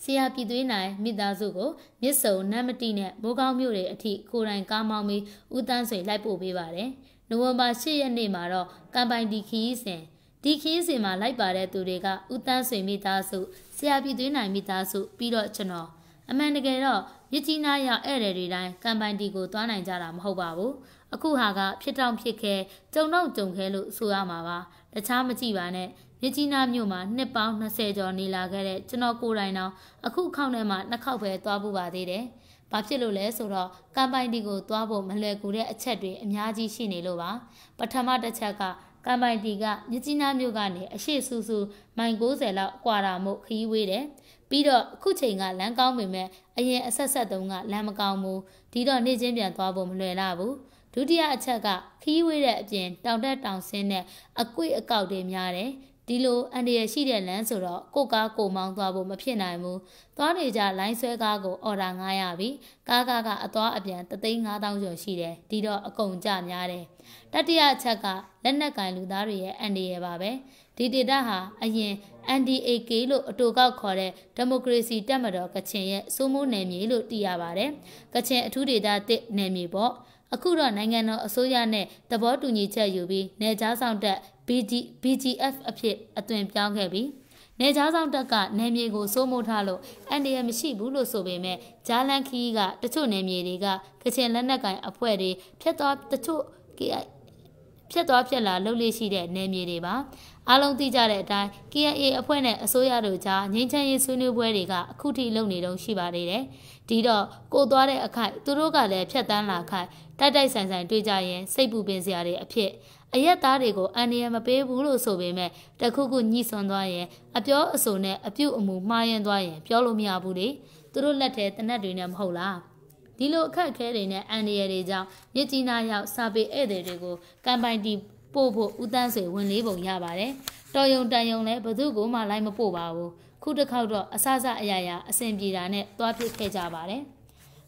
ဆရာပြည်သွေးနိုင်မိသားစုကိုမြစ်စုံနတ်မတိနဲ့မိုးကောင်းမြို့တွေအထိကိုယ်တိုင်ကားမောင်းပြီးဦးတန်းစွေလိုက်ပို့ပေးပါတယ်။နိုဝင်ဘာ၈ရက်နေ့မှာတော့ကံပိုင်ဒီခီးစင်ဒီခီးစင်မှာလိုက်ပါတဲ့သူတွေကဦးတန်းစွေမိသားစုဆရာပြည်သွေးနိုင်မိသားစုပြီးတော့ကျွန်တော်အမှန်တကယ်တော့မြစ်ကြီးနားရောက်ဧည့်သည်တွေတိုင်းကံပိုင်ဒီကိုသွားနိုင်ကြတာမဟုတ်ပါဘူး။အခုဟာကဖြစ်တောင်ဖြစ်ခဲကြုံတော့ကြုံခဲလို့ဆိုရမှာပါ။တခြားမကြည့်ပါနဲ့မြကြီးနားမြို့မှာနှစ်ပေါင်း20ကျော်နေလာခဲ့တဲ့ကျွန်တော်ကိုယ်တိုင်တော့အခုခေါက်ထဲမှာနှစ်ခေါက်ပဲသွားဖို့ပါသေးတယ်။ဘာဖြစ်လို့လဲဆိုတော့ကမ်ပိုင်တီကိုသွားဖို့မလွယ်ကူတဲ့အချက်တွေအများကြီးရှိနေလို့ပါ။ပထမတစ်ချက်ကကမ်ပိုင်တီကမြကြီးနားမြို့ကနေအရှိဆူဆူမိုင်90လောက်ကွာတာမို့ခရီးဝေးတယ်။ပြီးတော့အခုချိန်ကလမ်းကောင်းပေမဲ့အရင်အဆက်ဆက်တုန်းကလမ်းမကောင်းဘူး။ဒီတော့နေ့ချင်းပြန်သွားဖို့မလွယ်တော့ဘူး။ဒုတိယအချက်ကခီးဝေးတဲ့အပြင် တောင်တက်တောင်ဆင်းတဲ့အကွေ့အကောက်တွေများတယ်ဒီလိုအန်တရရှိတဲ့လမ်းဆိုတော့ကိုကားကိုမောင်းသွားဖို့မဖြစ်နိုင်ဘူး။သွားနေကြလိုင်းဆွဲကားကို အော်ဒါငားရပြီ။ကားကားကအသွားအပြန်35000ကျော်ရှိတယ်။ဒီတော့အကုန်ကြများတယ်။တတိယချက်ကလက်နက်ကင်လူသားတွေရဲ့အန်တရပါပဲ။ဒီဒေတာဟာအရင် NDAK လို့အတူကောက်ခေါ်တဲ့ဒီမိုကရေစီတက်မတော်ကချင်ရဲ့စိုးမိုးနယ်မြေလို့သိရပါတယ်။ကချင်အထူးဒေတာတစ်နယ်မြေပေါ့။အခုတော့နိုင်ငံတော်အစိုးရနဲ့သဘောတူညီချက်ယူပြီးနေကြားဆောင်တက် BG BGF အဖြစ်အသွင်ပြောင်းခဲ့ပြီးနေကြားဆောင်တပ်ကနေမြေကိုစိုးမိုးထားလို့အန်ဒီရမရှိဘူးလို့ဆိုပေမဲ့ဂျာလန်ခီးကတချို့နေမြေတွေကကချင်လက်နက်ကင်အဖွဲ့တွေဖြတ်သွားတချို့ KI ဖြတ်သွားဖြတ်လာလှုပ်လေးရှိတဲ့နေမြေတွေပါအားလုံးသိကြတဲ့အတိုင်း KIA အဖွဲ့နဲ့အစိုးရတို့ကြားငြိမ်းချမ်းရေးဆွေးနွေးပွဲတွေကအခုထိလုပ်နေတုန်းရှိပါသေးတယ်ဒီတော့ကိုသွားတဲ့အခိုက်သူတို့ကလည်းဖြတ်တန်းလာခိုက်တိုက်တိုက်ဆိုင်ဆိုင်တွေ့ကြရင်စိတ်ပူပင်စရာတွေအဖြစ်အရက်သားတွေကိုအန္တရာယ်မပေးဘူးလို့ဆိုပေမဲ့တခုခုညှိစွန်းသွားရင်အပြောအဆိုနဲ့အပြုတ်အမူမှားယွင်းသွားရင် ပြောလို့မရဘူးလေသူတို့လက်ထဲတနက်တွေနဲ့မဟုတ်လားဒီလိုအခက်အခဲတွေနဲ့အန္တရာယ်တွေကြောင့်မြစ်ကြီးနားရောက်စာပေဧည့်သည်တွေကိုကမ်ပိုင်တီပို့ဖို့ဦးတန်းဆွေဝင်လေးပုံရပါတယ်တော်ယုံတန်ယုံလည်းဘသူ့ကိုမှလိုက်မပို့ပါဘူးခုတစ်ခေါက်တော့အဆအဆအရာရာအဆင်ပြေတာနဲ့သွားဖြစ်ခဲ့ကြပါတယ်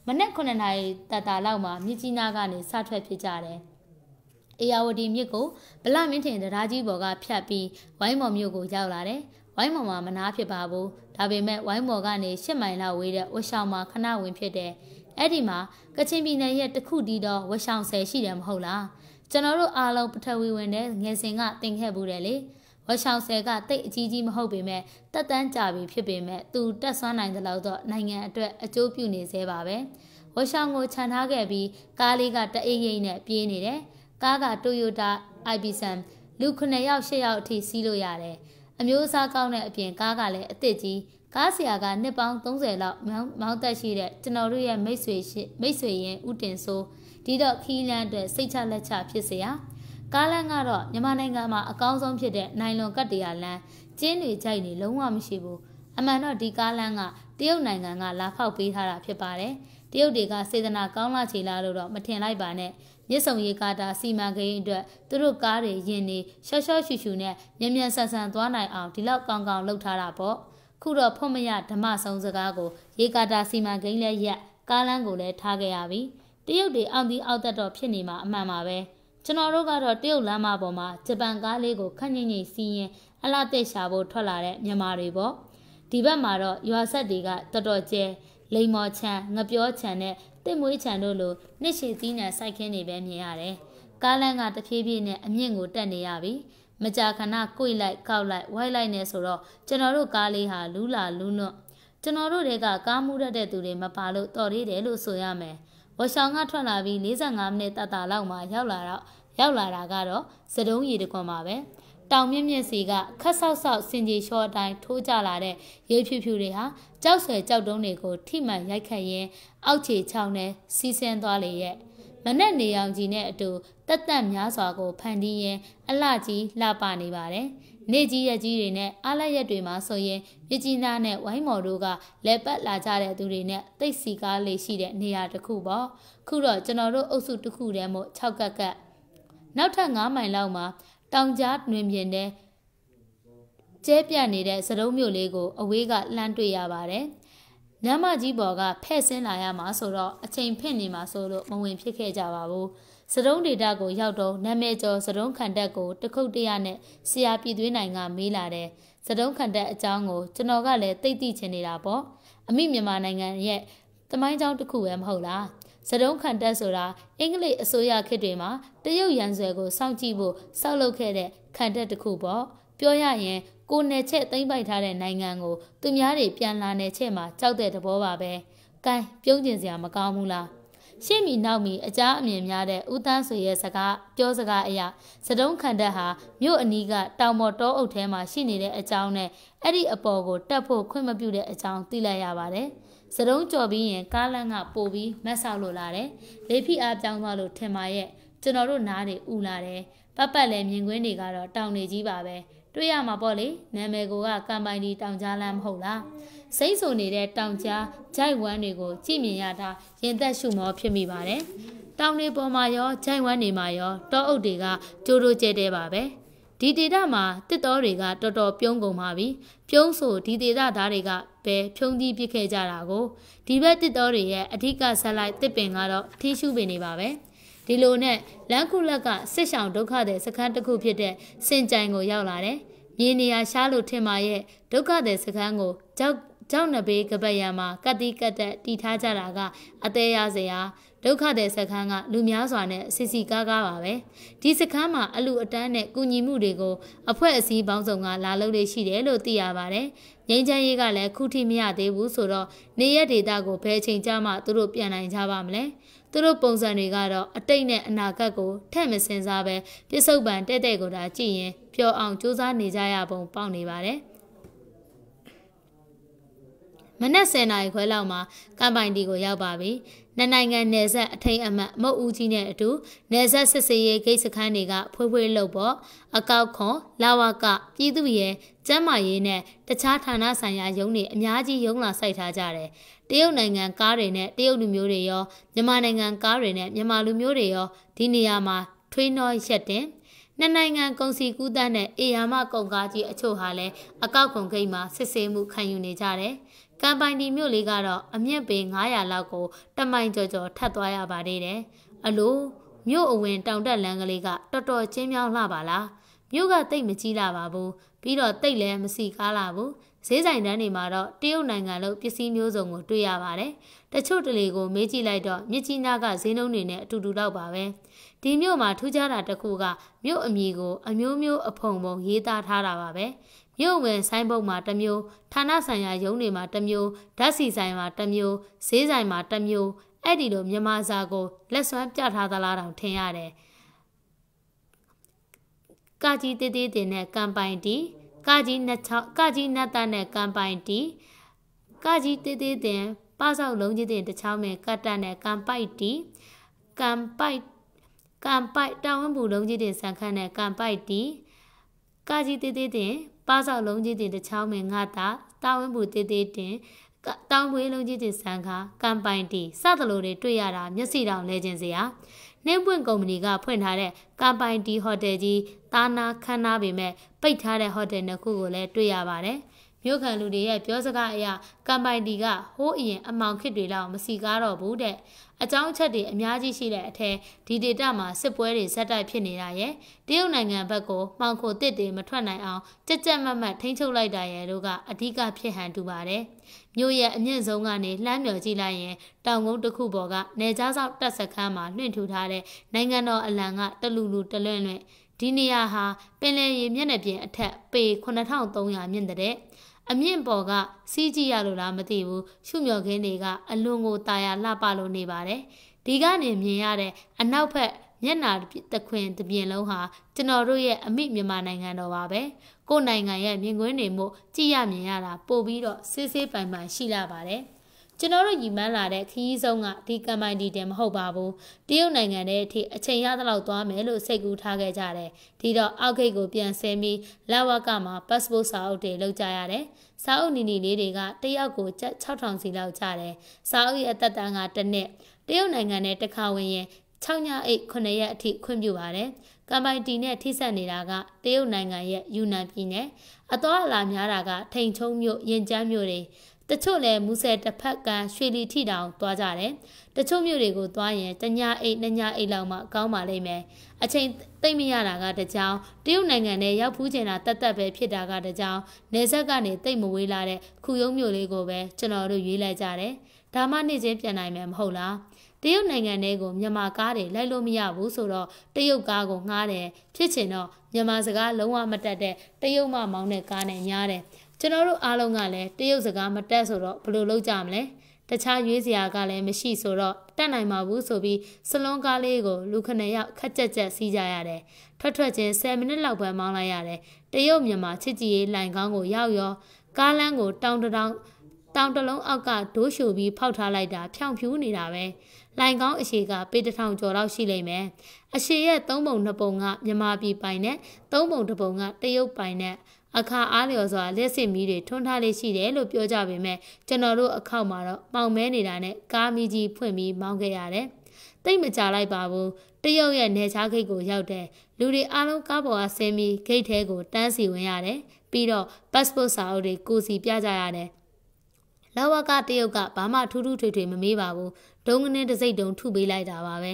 မနက်9:00နာရီတတတာလောက်မှာမြစ်ကြီးနားကနေစထွက်ဖြစ်ကြတယ်အေယာဝတီမြစ်ကိုဗလမင်းထင်တရားကြီးပေါ်ကဖြတ်ပြီးဝိုင်းမော်မြို့ကိုရောက်လာတယ်။ဝိုင်းမော်မှာမနာဖြစ်ပါဘူး။ဒါပေမဲ့ဝိုင်းမော်ကနေ၈မိုင်လောက်ဝေးတဲ့ဝရှောင်မှာခဏဝင်ဖြစ်တဲ့အဲ့ဒီမှာကချင်ပြည်နယ်ရဲ့တခုတည်းသောဝရှောင်ဆယ်ရှိတယ်မဟုတ်လား။ကျွန်တော်တို့အားလုံးပထဝီဝင်တဲ့ငယ်စဉ်ကသင်ခဲ့ဘူးတယ်လေ။ဝရှောင်ဆယ်ကတိတ်အကြီးကြီးမဟုတ်ပေမဲ့တက်တန်းကြပြီဖြစ်ပေမဲ့သူတက်ဆွမ်းနိုင်သလောက်တော့နိုင်ငံအတွက်အကျိုးပြုနေသေးပါပဲ။ဝရှောင်ကိုခြံထားခဲ့ပြီးကားလေးကတအိတ်ရိတ်နဲ့ပြေးနေတယ်။ကားက Toyota Ibison လူ9ယောက်10ယောက်အထိစီးလို့ရတယ်အမျိုးအစားကောင်းတဲ့အပြင်ကားကလည်းအစ်စ်ကြီးကားဆရာကနှစ်ပေါင်း30လောက်မောင်းတက်ရှိတဲ့ကျွန်တော်တို့ရဲ့မိတ်ဆွေမိတ်ဆွေရင်းဥတင်ဆိုးဒီတော့ခီးလန်းအတွက်စိတ်ချလက်ချဖြစ်စရာ ကားလန်းကတော့မြန်မာနိုင်ငံမှာအကောင်းဆုံးဖြစ်တဲ့နိုင်လွန်ကတ်တရားလန်းကျင်းတွေကြိုက်နေလုံးဝမရှိဘူးအမှန်တော့ဒီကားလန်းကတရုတ်နိုင်ငံကလာဖောက်ပေးထားတာဖြစ်ပါတယ်တရုတ်တွေကစေတနာကောင်းလာချေလာလို့တော့မထင်လိုက်ပါနဲ့မြစ်ဆုံရေကာတာစီမံကိန်းအတွက်သူတို့ကားတွေယင်နေရှော့ရှော့ရှူရှူနဲ့မြန်မြန်ဆန်ဆန်သွားနိုင်အောင်ဒီလောက်ကောင်းကောင်းလုပ်ထားတာပေါ့ခုတော့ဖွင့်မရဓမ္မဆောင်စကားကိုရေကာတာစီမံကိန်းလည်းရက်ကားလမ်းကိုလည်းထားခဲ့ရပြီတရုတ်တွေအောင်ပြီးအောက်တက်တော့ဖြစ်နေမှာအမှန်ပါပဲကျွန်တော်တို့ကတော့တရုတ်လမ်းမပေါ်မှာဂျပန်ကားလေးကိုခန့်ညိမ့်ညိမ့်စီးရင်အလားတက်ရှာဖို့ထွက်လာတဲ့မြန်မာတွေပေါ့ဒီဘက်မှာတော့ရွာဆက်တွေကတော်တော်ကျဲလိမ်မော်ချံငပြောချံနဲ့တစ်မွေးချံတို့လိုနှစ်ရှည်စည်းနံစိုက်ခင်းနေပဲမြင်ရတယ်။ကားလန်းကတဖြည်းဖြည်းနဲ့အမြင့်ကိုတက်နေရပြီ။မကြာခဏကိုိလိုက်ကောက်လိုက်ဝိုက်လိုက်နေဆိုတော့ကျွန်တော်တို့ကားလေးဟာလူးလာလူးလွန့်ကျွန်တော်တို့တွေကကားမှုရတဲ့သူတွေမပါလို့တော်သေးတယ်လို့ဆိုရမယ်။ဝရှောင်းကထွက်လာပြီး45မိနစ်တတလောက်မှရောက်လာတော့ရောက်လာတာကတော့စတုံးရီတကွန်ပါပဲ။တောင်မြင့်မြင့်စီကခက်ဆောက်ဆောက်စင်ကြီးလျှော့အတိုင်းထိုးကြလာတဲ့ရေဖြူဖြူတွေဟာကြောက်ဆွဲကြောက်တုံးတွေကိုထိမှန်ရိုက်ခတ်ရင်းအောက်ခြေချောင်းနဲ့စီးဆင်းသွားလေရဲ့မနဲ့နေအောင်ကြီးနဲ့အတူတက်တက်များစွာကိုဖန်တီးရင်းအလှကြီးလှပနေပါတယ်နေကြီးရက်ကြီးတွေနဲ့အားလက်ရက်တွေမှာဆိုရင်မြကြီးသားနဲ့ဝိုင်းမော်တို့ကလက်ပတ်လာကြတဲ့သူတွေနဲ့တိတ်စီကားလေးရှိတဲ့နေရာတစ်ခုပေါ့ခုတော့ကျွန်တော်တို့အုပ်စုတစ်ခုတည်းမို့6ကက်ကက်နောက်ထပ်9မိုင်လောက်မှာတောင်ကြားတွင်ပြင်းတဲ့ကျဲပြန့်နေတဲ့စရုံးမျိုးလေးကိုအဝေးကလှမ်းတွေ့ရပါတယ်။ညမကြီးပေါ်ကဖဲ့ဆင်းလာရမှာဆိုတော့အချိန်ဖင့်နေမှာဆိုလို့မဝင်ဖြစ်ခဲ့ကြပါဘူး။စရုံးဒေတာကိုရောက်တော့နာမည်ကျော်စရုံးခန္ဓာကိုတခုတ်တရနဲ့ဆရာပြည်သွင်းနိုင်ကမေးလာတယ်။စရုံးခန္ဓာအကြောင်းကိုကျွန်တော်ကလည်းသိသိချင်နေတာပေါ့။အမိမြန်မာနိုင်ငံရဲ့တမိုင်းကြောင်းတစ်ခုပဲမဟုတ်လား။ဇဒုံးခံတက်ဆိုတာအင်္ဂလိပ်အစိုးရခေတ်တွေမှာတရုတ်ရန်ဆွဲကိုစောင့်ကြည့်ဖို့စောက်လုပ်ခဲ့တဲ့ခံတက်တစ်ခုပေါ့ပြောရရင်ကိုနယ်ချက်သိမ့်ပိုက်ထားတဲ့နိုင်ငံကို သူများတွေပြန်လာနယ်ချက်မှာကြောက်တဲ့သဘောပါပဲ။ကဲပြုံးကျင်စရာမကောင်းဘူးလား။ရှေ့မီနောက်မီ အကြအမြင်များတဲ့ဦးတန်းဆွေရဲ့စကားပြောစကားအရစတုံးခန္ဓာဟာမြို့အနီးကတောင်ပေါ်တောအုပ်ထဲမှာရှိနေတဲ့အကြောင်းနဲ့အဲ့ဒီအပေါ်ကိုတက်ဖို့ခွင့်မပြုတဲ့အကြောင်းသိလိုက်ရပါတယ်။စတုံးကြော်ပြီးရင်ကားလန့်ကပို့ပြီးမတ်ဆောက်လိုလာတယ်။လေဖိအားပြောင်းသွားလို့ထင်ပါရဲ့ကျွန်တော်တို့နားတွေဥလာတယ်။ပတ်ပတ်လည်းမြင်ကွင်းတွေကတော့တောင်တွေကြီးပါပဲ။တွေ့ရမှာပေါ့လေနာမည်ကိုကကမ်ပိုင်ဒီတောင်ကြားလမ်းမဟုတ်လား။စိတ်ဆုံနေတဲ့တောင်ကြားဂျိုက်ဝမ်းတွေကိုကြည့်မြင်ရတာရင်သက်ရှုမောဖြစ်မိပါတယ်။တောင်တွေပေါ်မှာရောဂျိုက်ဝမ်းတွေမှာရောတောအုပ်တွေကကြိုးတိုးကျဲတဲပါပဲ။ဒီဒေတာမှာတစ်တော်တွေကတော်တော်ပြုံးကုန်ပါပြီ။ပြုံးဆိုဒီဒေတာသားတွေကပဲဖြုံးတီးပစ်ခဲ့ကြတာကိုဒီဘက်တစ်တော်တွေရဲ့အဓိကဆက်လိုက်တစ်ပင်ကတော့ထင်းရှုပင်နေပါပဲဒီလိုနဲ့လန်ကူလက်ကစစ်ဆောင်ဒုက္ခတဲ့စခန်းတစ်ခုဖြစ်တဲ့စင်ကြိုင်ကို ရောက်လာတယ်မြင်းနေရရှားလို့ထင်ပါရဲ့ဒုက္ခတဲ့စခန်းကိုကြောက်ကြောက်နဘေးကပတ်ရံမှာကတိကတ်တက်တီထားကြတာက အသေးရစရာဒုက္ခတဲ့စခန်းကလူများစွာနဲ့စီစီကားကားပါပဲဒီစခန်းမှာအလူအတန်းနဲ့ကုညီမှုတွေကိုအဖွဲ့အစည်းပေါင်းစုံကလာလုပ်လို့ရှိတယ်လို့သိရပါတယ်ငိမ့်ချမ်းရေးကလည်းခုထိမရသေးဘူးဆိုတော့နေရဒေတာကိုဘယ်ချိန်ကြမှသူတို့ပြန်နိုင်ကြပါမလဲသူတို့ပုံစံတွေကတော့အတိတ်နဲ့အနာဂတ်ကိုထက်မစင်စားပဲပြစ္ဆုတ်ပံတဲ့တဲ့ကိုသာကြည့်ရင်ပျော်အောင်စူးစမ်းနေကြရပုံပေါက်နေပါတယ်မနက်10:00နာရီခွဲလောက်မှာကမ်ပိုင်တီကိုရောက်ပါပြီနှစ်နိုင်ငံနယ်စပ်အထိန်အမှတ်မုတ်ဦးကြီးနဲ့အတူနယ်စပ်စစ်စေးရေးဂိတ်စခန်းတွေကဖွေးဖွေးလုပ်ပေါ်အကောက်ခွန်လာဝကပြည်သူရဲကျမ်းမာရေးနဲ့တခြားဌာနဆိုင်ရာရုံးတွေအများကြီးရုံးလာစိုက်ထားကြတယ်။တရုတ်နိုင်ငံကားတွေနဲ့တရုတ်လူမျိုးတွေရောမြန်မာနိုင်ငံကားတွေနဲ့မြန်မာလူမျိုးတွေရောဒီနေရာမှာထွေးနှောရက်တင်နှစ်နိုင်ငံကုန်စည်ကူးသန်းနဲ့အေယာမကုန်ကားကြီးအချို့ဟာလည်းအကောက်ခွန်ဂိတ်မှာစစ်ဆေးမှုခံယူနေကြတယ်။ကံပိုင်ဒီမြို့လေးကတော့အမြင့်ပေ900လောက်ကိုတမိုင်ကျော်ကျော်ထပ်သွားရပါသေးတယ်။အလိုမြို့အဝင်တောင်တက်လမ်းကလေးကတော်တော်ချင်းမြောင်းလှပါလား။မြို့ကတိတ်မကြီးလာပါဘူး။ပြီးတော့တိတ်လည်းမစီကားလာဘူး။ဈေးဆိုင်တန်းတွေမှာတော့တရုတ်နိုင်ငံလုံးပစ္စည်းမျိုးစုံကိုတွေ့ရပါတယ်။တချို့တလေကိုမေးကြည့်လိုက်တော့မြစ်ကြီးနားကဈေးနှုန်းတွေနဲ့အတူတူတော့ပါပဲ။ဒီမြို့မှာထူးခြားတာတစ်ခုက မြို့အမည်ကို အမျိုးမျိုးအဖုံပုံရေးသားထားတာပါပဲ။မြို့ဝင်ဆိုင်းဘုတ်မှာတစ်မျိုးဌာနဆိုင်ရာရုံးတွေမှာတစ်မျိုးဓာတ်စီဆိုင်မှာတစ်မျိုးဈေးဆိုင်မှာတစ်မျိုးအဲ့ဒီလိုမြန်မာစာကိုလက်စွမ်းပြထားသလားတောင်ထင်ရတယ်။ကာကြီးတေးသေးတင်တဲ့ကမ်ပိုင်တီကာကြီးနှစ်ချောင်းကာကြီးနတ်သားနဲ့ကမ်ပိုင်တီကာကြီးတေးသေးတင်ပဆောက်လုံးကြီးတင်တစ်ချောင်းနဲ့ကတ်တနဲ့ကမ်ပိုက်တီကမ်ပိုက်ကမ်ပိုက်တောင်းဝင်းဘူးလုံးကြီးတင်ဆန်ခန့်နဲ့ကမ်ပိုက်တီကကြီးတေးသေးတင်ပါဆောက်လုံးကြီးတင်တချောင်းမင်ငါတာတာဝန်ဘူးတေးသေးတင်တောင်ပွေးလုံးကြီးတင်ဆန်ခါကမ်ပိုင်တီစသလိုတွေတွေ့ရတာမျက်စိတောင်လဲခြင်းစရာနှင်းပွင့်ကုမ္ပဏီကဖွင့်ထားတဲ့ကမ်ပိုင်တီဟိုတယ်ကြီးတာနာခန်းနာပေမဲ့ပိတ်ထားတဲ့ဟိုတယ်နှစ်ခုကိုလည်းတွေ့ရပါတယ်။မြို့ခံလူတွေရဲ့ပြောစကားအရကမ်ပိုင်တီကဟိုးအရင်အမောင်ခစ်တွေလောက်မစီကားတော့ဘူးတဲ့အကြောင်းချက်တွေအများကြီးရှိတဲ့အထက်ဒီဒေတာမှာစစ်ပွဲတွေဇက်တိုက်ဖြစ်နေတာရဲ့တရုတ်နိုင်ငံဘက်ကိုမှောင်ခိုတစ်တွေမထွက်နိုင်အောင်ကြက်ကြက်မတ်မတ်ထိန်းချုပ်လိုက်တာရဲ့တို့ကအဓိကဖြစ်ဟန်တူပါတယ်မြို့ရဲ့အမြင့်ဆုံးကနေလှမ်းမြော်ကြည့်လိုက်ရင်တောင်ကုန်းတစ်ခုပေါ်ကနေကြားဆောက်တပ်စခန်းမှာလွင့်ထူထားတဲ့နိုင်ငံတော်အလံကတလူလူတလွန့်လွန့်ဒီနေရာဟာပင်လယ်ရေမျက်နှာပြင်အထက်ပေ9300မြင့်တဲ့အမြင့်ပေါ်ကစီးကြည့်ရလို့လားမသိဘူးရှုမြော်ခင်းတွေက အလွန်ကိုตายရလှပလို့နေပါတယ်ဒီကနေမြင်ရတဲ့အနောက်ဘက်မျက်နာတခွင်တပြင်လုံးဟာကျွန်တော်တို့ရဲ့အမိမြန်မာနိုင်ငံတော်ပါပဲကိုယ်နိုင်ငံရဲ့မြင်ကွင်းတွေမို့ကြည့်ရမြင်ရတာပို့ပြီးတော့စေးစေးပိုင်ပိုင်ရှိလာပါတယ်ကျွန်တော်တို့ညီမလာတဲ့ခရီးဆုံးကဒီကမ်မိုင်ဒီတင်မဟုတ်ပါဘူးတရုတ်နိုင်ငံထဲအထိအချိန်ရသလောက်သွားမယ်လို့စိတ်ကူးထားခဲ့ကြတယ်ဒီတော့အောက်ဂိတ်ကိုပြန်ဆင်းပြီးလက်ဝကမှာ passport စာအုပ်တွေလောက်ကြရတယ်စာအုပ်နီနီလေးတွေကတယောက်ကို6000စီလောက်ကြတယ်စာအုပ်ရဲ့အသက်တန်းကတစ်နှစ်တရုတ်နိုင်ငံထဲတစ်ခါဝင်ရင်6ည8 9ရက်အထိခွင့်ပြုပါတယ်ကမ်ပိုင်တီနဲ့ထိစပ်နေတာကတရုတ်နိုင်ငံရဲ့ယူနန်ပြည်နယ်အတော်အလာများတာကထိန်ချုံမြို့ရင်ကျန်းမြို့တွေတချို့လည်းမူဆယ်တစ်ဖက်ကရွှေလီထိတောင်သွားကြတယ်တချို့မြို့တွေကို သွားရင်တညာအိတ်ညအိတ်လောက်မှကောင်းပါလိမ့်မယ်အချိန်သိမ့်မရတာကတကြောင်တရုတ်နိုင်ငံနဲ့ရောက်ဖူးကျင်တာတတ်တတ်ပဲဖြစ်တာကတကြောင်နေဆက်ကနေသိမ့်မဝေးလာတဲ့ခုယုံမြို့လေးကိုပဲကျွန်တော်တို့ရွေးလိုက်ကြတယ်ဒါမှနေ့ချင်းပြန်နိုင်မယ်မဟုတ်လားတရုတ်နိုင်ငံထဲကိုမြန်မာကားတွေလိုက်လို့မရဘူးဆိုတော့တရုတ်ကားကိုငှားတယ်ဖြစ်ချင်တော့မြန်မာစကားလုံးဝမတတ်တဲ့တရုတ်မမောင်းတဲ့ကားနဲ့ညားတယ်ကျွန်တော်တို့အားလုံးကလည်းတရုတ်စကားမတက်ဆိုတော့ဘယ်လိုလုပ်ကြမလဲတခြားရွေးစရာကလည်းမရှိဆိုတော့တက်နိုင်မှာဘူးဆိုပြီးစလွန်ကားလေးကိုလူခဏရောက်ခက်ကြက်ကြက်စီးကြရတယ်ထွက်ထွက်ချင်း10မိနစ်လောက်ပဲမောင်းလိုက်ရတယ်တရုတ်မြန်မာချစ်ကြည်ရေးလိုင်ကောင်းကိုရောက်ရောကားလမ်းကိုတောင်တောင်တောင်တလုံးအောက်ကဒိုးရှိုပြီးဖောက်ထားလိုက်တာဖြောင်ဖြူးနေတာပဲလိုင်ကောင်းအရှိကပေတထောင်ကျော်လောက်ရှိလိမ့်မယ်အရှိရဲ့၃ပုံ၂ပုံကမြန်မာပြည်ပိုင်နဲ့၃ပုံ၃ပုံကတရုတ်ပိုင်နဲ့အခါအားလျော်စွာလက်စစ်မီးတွေထွန်းထားလေးရှိတယ်လို့ပြောကြပေမဲ့ကျွန်တော်တို့အခောက်မှာတော့ပေါင်မဲနေတာနဲ့ကားမီးကြီးဖွင့်ပြီးမောင်းခဲ့ရတယ်။တိတ်မကြလိုက်ပါဘူး။တရုတ်ရဲ့နေချားဂိတ်ကိုရောက်တဲ့လူတွေအားလုံးကားပေါ်ကဆင်းပြီးဂိတ်ထဲကိုတန်းစီဝင်ရတယ်။ပြီးတော့ passport စာအုပ်တွေကိုစီပြကြရတယ်။လဝကတရုတ်ကဘာမှထူးထူးထွေထွေမမေးပါဘူးဒုံငနဲ့တစိမ့်တုံထုပေးလိုက်တာပါပဲ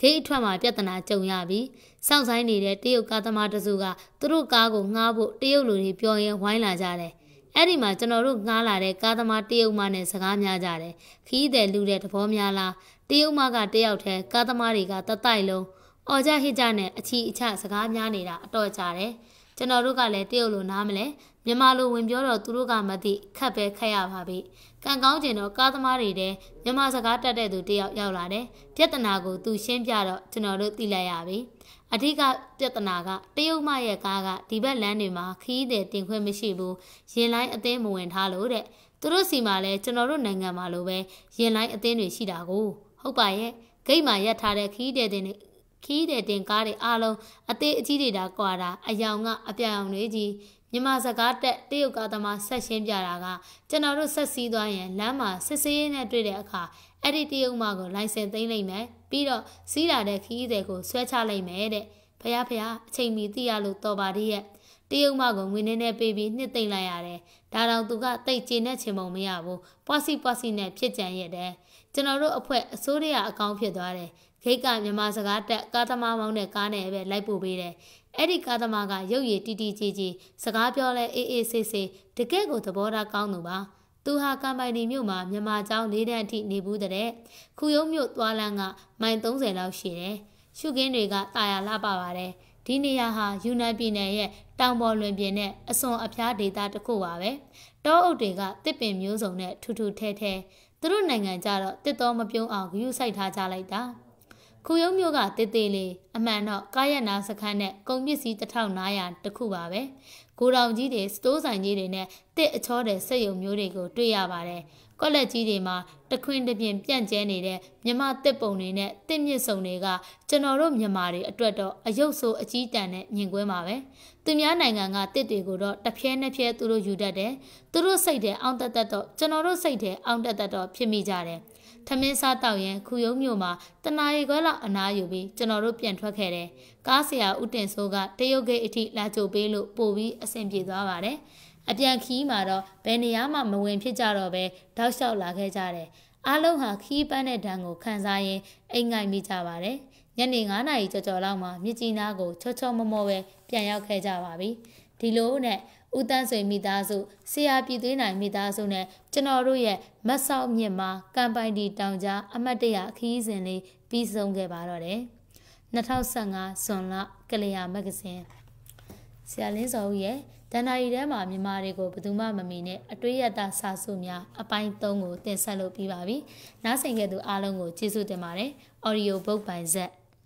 ဂိတ်အထွက်မှာပြဿနာကြုံရပြီးစောင့်ဆိုင်နေတဲ့တရုတ်ကားသမားတစုကသူတို့ကားကိုငှားဖို့တရုတ်လူတွေပြောရင်းဝိုင်းလာကြတယ်အဲ့ဒီမှာကျွန်တော်တို့ငှားလာတဲ့ကားသမားတရုတ်မနဲ့စကားများကြတယ်ခီးတယ်လူတဲ့သဘောများလားတရုတ်မကတယောက်တည်းကားသမားတွေကတတိုက်လုံးအော်ကြဟစ်ကြနဲ့အချီအချစကားများနေတာအတော့ကြတယ်ကျွန်တော်တို့ကလည်းတရုတ်လိုနားမလဲမြန်မာလိုဝင်ပြောတော့သူတို့ကမသိခက်ပဲခက်ရပါပြီ။ကံကောင်းကျင်တော့ကားသမားတွေတဲမြန်မာစကားတတ်တဲ့သူတယောက်ရောက်လာတယ်။ပြဿနာကို သူရှင်းပြတော့ကျွန်တော်တို့သိလိုက်ရပြီ။အဓိကပြဿနာကတရုတ်မရဲ့ကားကဒီဘက်လမ်းတွေမှာခီးတဲ့တင်ခွင့်မရှိဘူး။ရင်လိုင်းအသင်းမဝင်ထားလို့တဲ့။သူတို့စီမှာလဲကျွန်တော်တို့နိုင်ငံမှာလိုပဲရင်လိုင်းအသင်းတွေရှိတာကို ဟုတ်ပါရဲ့။ဂိတ်မှာရပ်ထားတဲ့ခီးတဲ့တင်တွေခီးတဲ့တင်ကားတွေအားလုံးအသေးအကြီးတွေတာကွာတာအယောင်ကအပြောင်တွေကြီးမြန်မာစကားတက်တရုတ်ကားသမားဆက်ရှင်းပြတာကကျွန်တော်တို့ဆက်စည်းသွားရင်လမ်းမှာစစ်ဆေးရေးနဲ့တွေ့တဲ့အခါအဲ့ဒီတရုတ်မကိုလိုင်စင်သိမ်းလိုက်မယ်ပြီးတော့စီးလာတဲ့ခီးတွေကိုဆွဲချလိုက်မယ်တဲ့ဖះဖះအချိန်မီသိရလို့တော်ပါသေးရဲ့တရုတ်မကိုငွေနဲ့နဲ့ပေးပြီးနှစ်သိမ့်လိုက်ရတယ်ဒါတောင်သူကတိတ်ကျေနဲ့ချင်ပုံမရဘူးပွားစီပွားစီနဲ့ဖြစ်ကြံရတယ်ကျွန်တော်တို့အဖွဲ့အစိုးရအကောင်ဖြစ်သွားတယ်ဂိတ်ကမြန်မာစကားတက်ကားသမားမောင်းတဲ့ကားနဲ့ပဲလိုက်ပို့ပေးတယ်အဲ့ဒီကားသမားကရုပ်ရည်တီတီကြီးကြီးစကားပြောလဲအေးအေးဆေးဆေးတကယ့်ကိုသဘောထားကောင်းသူပါသူဟာကမ်ပိုင်တီမြို့မှာမြန်မာကျောင်း၄တန်းအထိနေဘူးတဲ့ခုယုံမြို့သွားလန်းကမိုင်30လောက်ရှိတယ်ရှုခင်းတွေကတာယာလှပပါတယ်ဒီနေရာဟာယူနန်ပြည်နယ်ရဲ့တောင်ပေါ်လွင်ပြင်နဲ့အစွန်အဖျားဒေသတစ်ခုပါပဲတောအုပ်တွေကတစ်ပင်မျိုးစုံနဲ့ထူထူထဲထဲသူတို့နိုင်ငံကြတော့တစ်တော်မပြုံးအောင်ဂရုစိုက်ထားကြလိုက်တာခုံရုံးမျိုးကတည်တည်လေးအမှန်တော့ကာယနာစခန်းနဲ့ကုန်ပစ္စည်း1500တခုပါပဲကိုတောင်ကြီးတွေစတိုးဆိုင်ကြီးတွေနဲ့တစ်အချောတဲ့စက်ရုံမျိုးတွေကိုတွေ့ရပါတယ်ကော့လက်ကြီးတွေမှာတခွင်တပြင်ပြန့်ကျဲနေတဲ့မြမတစ်ပုံတွေနဲ့တစ်မြစ်စုံတွေကကျွန်တော်တို့မြန်မာတွေအတွက်တော့အယုတ်ဆိုးအကြီးတန်းနဲ့မြင်ကွဲမှာပဲသူများနိုင်ငံကတစ်တွေကိုတော့တစ်ဖျဲနှစ်ဖျဲသူတို့ယူတတ်တယ်သူတို့စိတ်ထဲအောင်တက်တတ်တော့ကျွန်တော်တို့စိတ်ထဲအောင်တက်တတ်တော့ဖြစ်မိကြတယ်ထမင်းစားတော့ရင်ခူယုံမြို့မှာတနာရီခွဲလောက်အနားယူပြီးကျွန်တော်တို့ပြန်ထွက်ခဲ့တယ်။ကားဆရာဦးတင်စိုးကတရုတ်ဂိတ်အထိလာကြိုပေးလို့ပို့ပြီးအဆင်ပြေသွားပါတယ်။အပြန်ခီးမှာတော့ဘယ်နေရာမှမဝင်ဖြစ်ကြတော့ပဲတောက်လျှောက်လာခဲ့ကြတယ်။အားလုံးဟာခီးပန်းတဲ့ဒဏ်ကိုခံစားရင်းအိမ်ငိုက်မိကြပါတယ်။ညနေ9နာရီကျော်ကျော်လောက်မှာမြစ်ကြီးနားကိုချောချောမောမောပဲပြန်ရောက်ခဲ့ကြပါပြီ။ဒီလိုနဲ့ဦးတန်းစွေမိသားစုဆရာပြည်သွေးနိုင်မိသားစုနဲ့ကျွန်တော်တို့ရဲ့မတ်ဆောက်မြင့်မှာကမ်ပိုင်တီတောင်ကြားအမတ်တရအခီးစဉ်လေးပြီးဆုံးခဲ့ပါတော့တယ်2015ဇွန်လကလျာမဂ္ဂဇင်းဆရာလင်းစောဦးရဲ့တန်တာရီထဲမှာမြမာတွေကိုဘယ်သူမှမမီနဲ့အတွေ့ရတာစာစုများအပိုင်း၃ကိုတင်ဆက်လုပ်ပြီးပါပြီ။နားဆင်ခဲ့သူအားလုံးကိုကျေးဇူးတင်ပါတယ်။ Audio ဘုတ်ပိုင်ဆက်